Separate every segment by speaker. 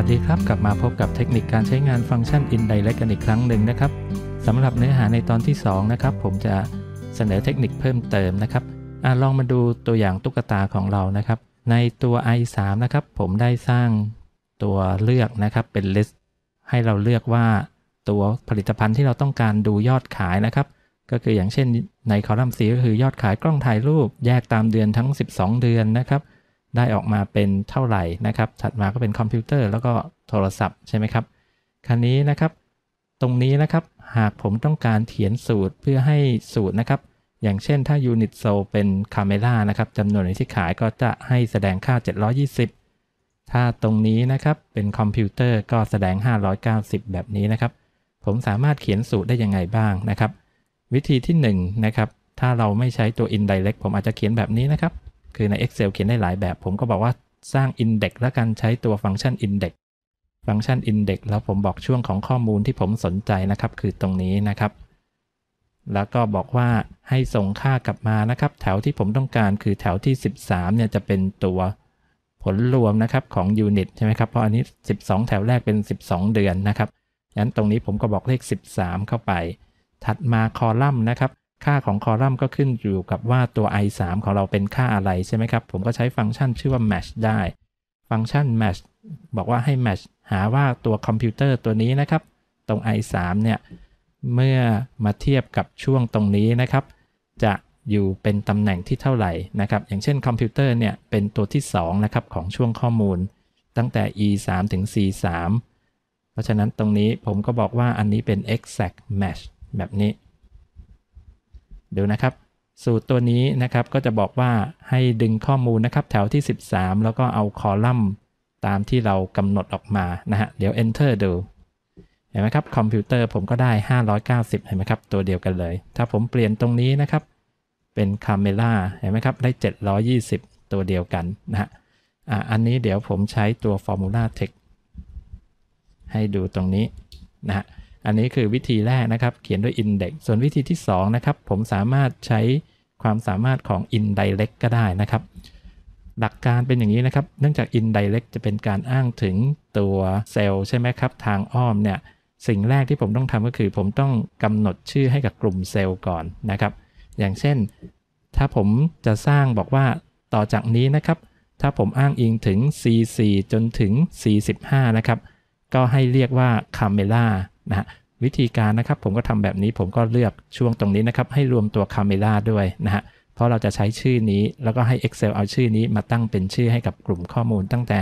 Speaker 1: วัสดีครับกลับมาพบกับเทคนิคการใช้งานฟังก์ชัน indirect กันอีกครั้งหนึ่งนะครับสำหรับเนื้อหาในตอนที่2นะครับผมจะเสนอเทคนิคเพิ่มเติมนะครับอลองมาดูตัวอย่างตุ๊กตาของเรานะครับ ในตัว i3 นะครับผมได้สร้างตัวเลือกนะครับเป็น list ให้เราเลือกว่าตัวผลิตภัณฑ์ที่เราต้องการดูยอดขายนะครับ ก็คืออย่างเช่นในคอลัมน์สีก็คือยอดขายกล้องถ่ายรูป แยกตามเดือนทั้ง 12 เดือนนะครับได้ออกมาเป็นเท่าไหร่นะครับ ถัดมาก็เป็นคอมพิวเตอร์แล้วก็โทรศัพท์ ใช่ไหมครับครนนี้นะครับ ตรงนี้นะครับหากผมต้องการเขียนสูตรเพื่อให้สูตรนะครับ อย่างเช่นถ้ายูนิตโซเป็นคาเมล่านะครับจำนวนหน่วยที่ขายก็จะให้แสดงค่า 720 ถ้าตรงนี้นะครับเป็นคอมพิวเตอร์ก็แสดง 590 แบบนี้นะครับ ผมสามารถเขียนสูตรได้ยังไงบ้างนะครับ วิธีที่1นะครับถ้าเราไม่ใช้ตัว indirect ผมอาจจะเขียนแบบนี้นะครับคือใน Excel เขียนได้หลายแบบ ผมก็บอกว่าสร้าง Index และการใช้ตัวฟังก์ชัน Index ฟังก์ชัน Index แล้วผมบอกช่วงของข้อมูลที่ผมสนใจนะครับ คือตรงนี้นะครับ แล้วก็บอกว่าให้ส่งค่ากลับมานะครับ แถวที่ผมต้องการ คือแถวที่ 13 เนี่ยจะเป็นตัวผลรวมนะครับของยูนิตใช่ไหมครับเพราะอันนี้ 12 แถวแรกเป็น 12 เดือนนะครับงั้นตรงนี้ผมก็บอกเลข 13 เข้าไป ถัดมาคอลัมน์นะครับค่าของคอลัมน์ก็ขึ้นอยู่กับว่าตัว i3 ของเราเป็นค่าอะไรใช่ไหมครับ ผมก็ใช้ฟังก์ชันชื่อว่า match ได้ ฟังก์ชัน match บอกว่าให้ match หาว่าตัวคอมพิวเตอร์ตัวนี้นะครับ ตรง i3 เนี่ย เมื่อมาเทียบกับช่วงตรงนี้นะครับ จะอยู่เป็นตำแหน่งที่เท่าไหร่ นะครับ อย่างเช่นคอมพิวเตอร์เนี่ยเป็นตัวที่2นะครับของช่วงข้อมูล ตั้งแต่ e 3ถึง c 3เพราะฉะนั้นตรงนี้ผมก็บอกว่าอันนี้เป็น exact match แบบนี้เดี๋ยวนะครับสูตรตัวนี้นะครับก็จะบอกว่าให้ดึงข้อมูลนะครับแถวที่ 13 แล้วก็เอาคอลัมน์ตามที่เรากำหนดออกมานะฮะเดี๋ยว enter ดู เห็นไหมครับ คอมพิวเตอร์ผมก็ได้ 590 เห็นไหมครับตัวเดียวกันเลย ถ้าผมเปลี่ยนตรงนี้นะครับ เป็นคาเมล่าเห็นไหมครับได้ 720 ตัวเดียวกันนะฮะอะอันนี้เดี๋ยวผมใช้ตัว Formula Text ให้ดูตรงนี้นะฮะอันนี้คือวิธีแรกนะครับ เขียนด้วย Index ส่วนวิธีที่2นะครับ ผมสามารถใช้ความสามารถของ Indirect ก็ได้นะครับ หลักการเป็นอย่างนี้นะครับ เนื่องจาก Indirect จะเป็นการอ้างถึงตัวเซลล์ใช่ไหมครับ ทางอ้อมเนี่ย สิ่งแรกที่ผมต้องทำก็คือ ผมต้องกำหนดชื่อให้กับกลุ่มเซลล์ก่อนนะครับ อย่างเช่น ถ้าผมจะสร้างบอกว่า ต่อจากนี้นะครับ ถ้าผมอ้างอิงถึง C4 จนถึง C15 นะครับ ก็ให้เรียกว่า c a m e ่ a นะวิธีการนะครับผมก็ทำแบบนี้ผมก็เลือกช่วงตรงนี้นะครับให้รวมตัวคาเมล่าด้วยนะฮะเพราะเราจะใช้ชื่อนี้แล้วก็ให้ Excel เอาชื่อนี้มาตั้งเป็นชื่อให้กับกลุ่มข้อมูลตั้งแต่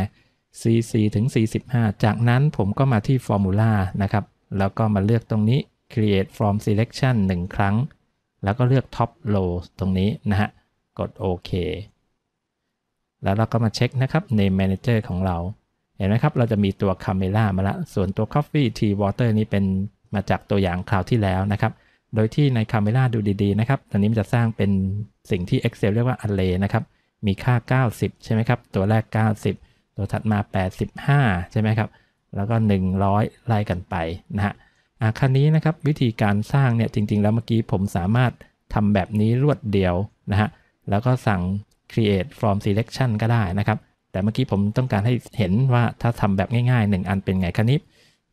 Speaker 1: CC ถึง45จากนั้นผมก็มาที่ Formula นะครับ แล้วก็มาเลือกตรงนี้ Create from Selection 1 ครั้ง แล้วก็เลือก Top Row ตรงนี้นะฮะกดโอเคแล้วเราก็มาเช็คนะครับ Name Manager ของเราเห็นไหมครับ เราจะมีตัวคาเมล่ามาละ ส่วนตัว Coffee Tea Water นี้เป็นมาจากตัวอย่างคราวที่แล้วนะครับโดยที่ในคาเมล่าดูดี ๆ นะครับ ตอนนี้มันจะสร้างเป็นสิ่งที่ Excel เรียกว่าอ r r a y นะครับมีค่า 90 ใช่ไหมครับ ตัวแรก 90 ตัวถัดมา 85 ใช่ไหมครับ แล้วก็ 100 ไล่กันไปนะฮะอะคันนี้นะครับวิธีการสร้างเนี่ย จริงๆ แล้วเมื่อกี้ผมสามารถทำแบบนี้รวดเดียวนะฮะแล้วก็สั่ง create from selection ก็ได้นะครับแต่เมื่อกี้ผมต้องการให้เห็นว่าถ้าทำแบบง่ายๆ 1 อันเป็นไงคันนี้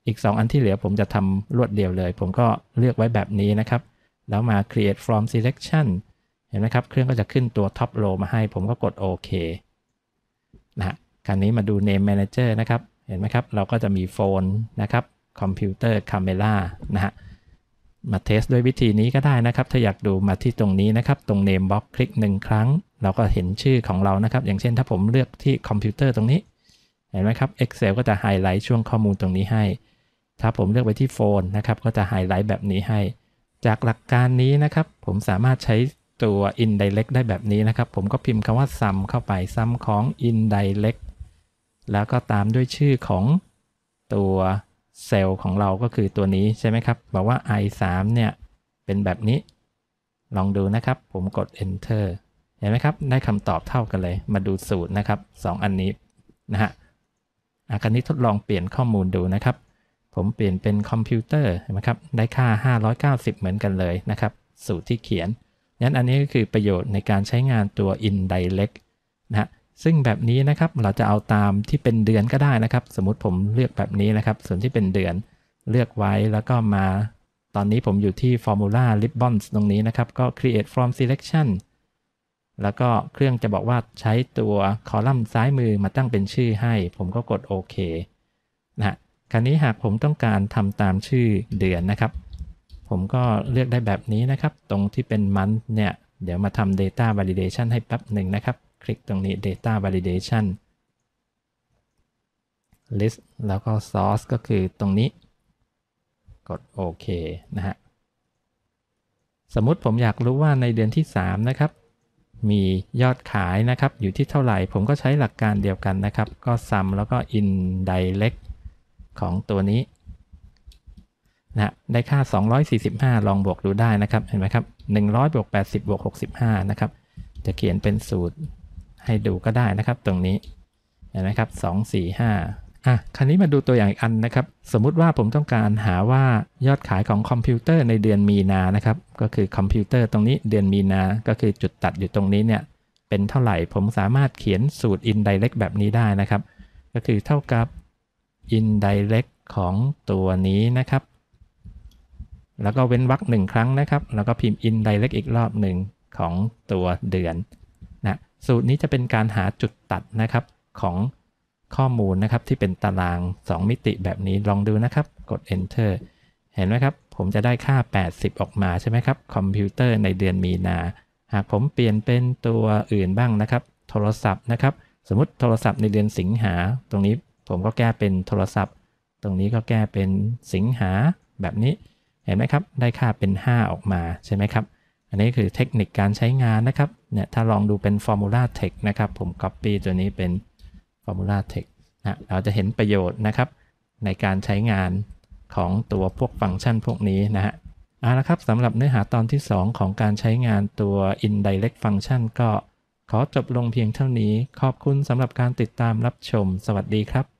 Speaker 1: อีก 2 อันที่เหลือผมจะทำรวดเดียวเลย ผมก็เลือกไว้แบบนี้นะครับ แล้วมา create from selection เห็นไหมครับ เครื่องก็จะขึ้นตัว top row มาให้ผมก็กดโอเคนะฮะคราวนี้มาดู name manager นะครับ เห็นไหมครับ เราก็จะมีโฟนนะครับคอมพิวเตอร์คาเมล่านะฮะมาเทสด้วยวิธีนี้ก็ได้นะครับ ถ้าอยากดูมาที่ตรงนี้นะครับ ตรง Name Box คลิกหนึ่งครั้ง เราก็เห็นชื่อของเรานะครับ อย่างเช่นถ้าผมเลือกที่คอมพิวเตอร์ตรงนี้ เห็นไหมครับ Excel ก็จะไฮไลท์ช่วงข้อมูลตรงนี้ให้ ถ้าผมเลือกไปที่โฟนนะครับก็จะไฮไลท์แบบนี้ให้ จากหลักการนี้นะครับ ผมสามารถใช้ตัว indirect ได้แบบนี้นะครับ ผมก็พิมพ์คำว่า sum เข้าไป sum ของ indirect แล้วก็ตามด้วยชื่อของตัวเซลล์ของเราก็คือตัวนี้ใช่ไหมครับ บอกว่า i3 เนี่ยเป็นแบบนี้ ลองดูนะครับ ผมกด enter เห็นไหมครับ ได้คำตอบเท่ากันเลย มาดูสูตรนะครับ 2 อันนี้ นะฮะอานารนี้ทดลองเปลี่ยนข้อมูลดูนะครับ ผมเปลี่ยนเป็นคอมพิวเตอร์ เห็นไหมครับ ได้ค่า 590 เหมือนกันเลยนะครับ สูตรที่เขียนนั้นอันนี้ก็คือประโยชน์ในการใช้งานตัว indirect นะฮะซึ่งแบบนี้นะครับ เราจะเอาตามที่เป็นเดือนก็ได้นะครับ สมมติผมเลือกแบบนี้นะครับ ส่วนที่เป็นเดือนเลือกไว้แล้วก็มาตอนนี้ผมอยู่ที่ formula ribbons ตรงนี้นะครับ ก็ create from selection แล้วก็เครื่องจะบอกว่าใช้ตัวคอลัมน์ซ้ายมือมาตั้งเป็นชื่อให้ ผมก็กดโอเคนะคราวนี้หากผมต้องการทำตามชื่อเดือนนะครับ ผมก็เลือกได้แบบนี้นะครับ ตรงที่เป็นมันเนี่ย เดี๋ยวมาทำ data validation ให้แป๊บหนึ่งนะครับคลิกตรงนี้ data validation list แล้วก็ source ก็คือตรงนี้ กดโอเคนะฮะ สมมติผมอยากรู้ว่าในเดือนที่ 3 นะครับ มียอดขายนะครับอยู่ที่เท่าไหร่ ผมก็ใช้หลักการเดียวกันนะครับ ก็ sum แล้วก็ indirect ของตัวนี้นะได้ค่า 245 ลองบวกดูได้นะครับ เห็นไหมครับ100บวก80บวก65 นะครับ จะเขียนเป็นสูตรให้ดูก็ได้นะครับตรงนี้นะครับสองสี่ห้าอ่ะคราวนี้มาดูตัวอย่างอีกอันนะครับ สมมุติว่าผมต้องการหาว่ายอดขายของคอมพิวเตอร์ในเดือนมีนานะครับก็คือคอมพิวเตอร์ตรงนี้เดือนมีนา ก็คือจุดตัดอยู่ตรงนี้เนี่ย เป็นเท่าไหร่ผมสามารถเขียนสูตร indirect แบบนี้ได้นะครับ ก็คือเท่ากับ indirect ของตัวนี้นะครับ แล้วก็เว้นวรรคหนึ่งครั้งนะครับ แล้วก็พิมพ์ indirect อีกรอบหนึ่งของตัวเดือนสูตรนี้จะเป็นการหาจุดตัดนะครับของข้อมูลนะครับที่เป็นตาราง 2 มิติแบบนี้ลองดูนะครับ กด enter เห็นไหมครับผมจะได้ค่า 80 ออกมาใช่ไหมครับ คอมพิวเตอร์ในเดือนมีนา หากผมเปลี่ยนเป็นตัวอื่นบ้างนะครับ โทรศัพท์นะครับสมมติโทรศัพท์ในเดือนสิงหาตรงนี้ ผมก็แก้เป็นโทรศัพท์ ตรงนี้ก็แก้เป็นสิงหาแบบนี้ เห็นไหมครับ ได้ค่าเป็น 5 ออกมาใช่ไหมครับอันนี้คือเทคนิคการใช้งานนะครับนี่ยถ้าลองดูเป็น Formula Text นะครับผม Copy ตัวนี้เป็น Formula Text นะเราจะเห็นประโยชน์นะครับ ในการใช้งานของตัวพวกฟังก์ชันพวกนี้นะฮะเอาละครับสำหรับเนื้อหาตอนที่ 2 ของการใช้งานตัว indirect function ก็ขอจบลงเพียงเท่านี้ ขอบคุณสำหรับการติดตามรับชมสวัสดีครับ